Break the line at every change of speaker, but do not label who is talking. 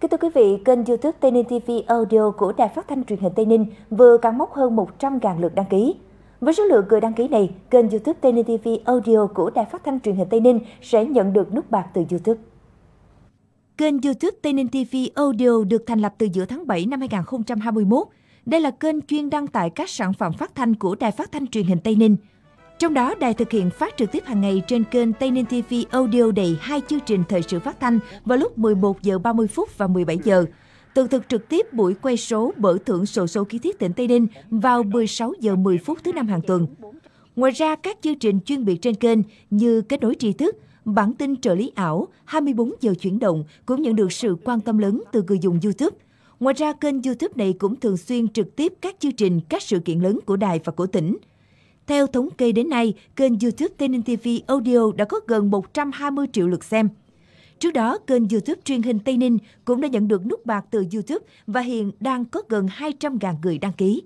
Kính thưa quý vị, kênh youtube Tây Ninh TV Audio của Đài Phát thanh truyền hình Tây Ninh vừa cán mốc hơn 100.000 lượt đăng ký. Với số lượng người đăng ký này, kênh youtube Tây Ninh TV Audio của Đài Phát thanh truyền hình Tây Ninh sẽ nhận được nút bạc từ youtube. Kênh youtube Tây Ninh TV Audio được thành lập từ giữa tháng 7 năm 2021. Đây là kênh chuyên đăng tải các sản phẩm phát thanh của Đài Phát thanh truyền hình Tây Ninh, trong đó, đài thực hiện phát trực tiếp hàng ngày trên kênh Tây Ninh TV Audio đầy hai chương trình thời sự phát thanh vào lúc 11 giờ 30 phút và 17 giờ. Tường thực trực tiếp buổi quay số bở thưởng sổ số ký thiết tỉnh Tây Ninh vào 16 giờ 10 phút thứ năm hàng tuần. Ngoài ra, các chương trình chuyên biệt trên kênh như kết nối tri thức, bản tin trợ lý ảo 24 giờ chuyển động cũng nhận được sự quan tâm lớn từ người dùng YouTube. Ngoài ra, kênh YouTube này cũng thường xuyên trực tiếp các chương trình, các sự kiện lớn của đài và của tỉnh. Theo thống kê đến nay, kênh YouTube Tây Ninh TV Audio đã có gần 120 triệu lượt xem. Trước đó, kênh YouTube truyền hình Tây Ninh cũng đã nhận được nút bạc từ YouTube và hiện đang có gần 200.000 người đăng ký.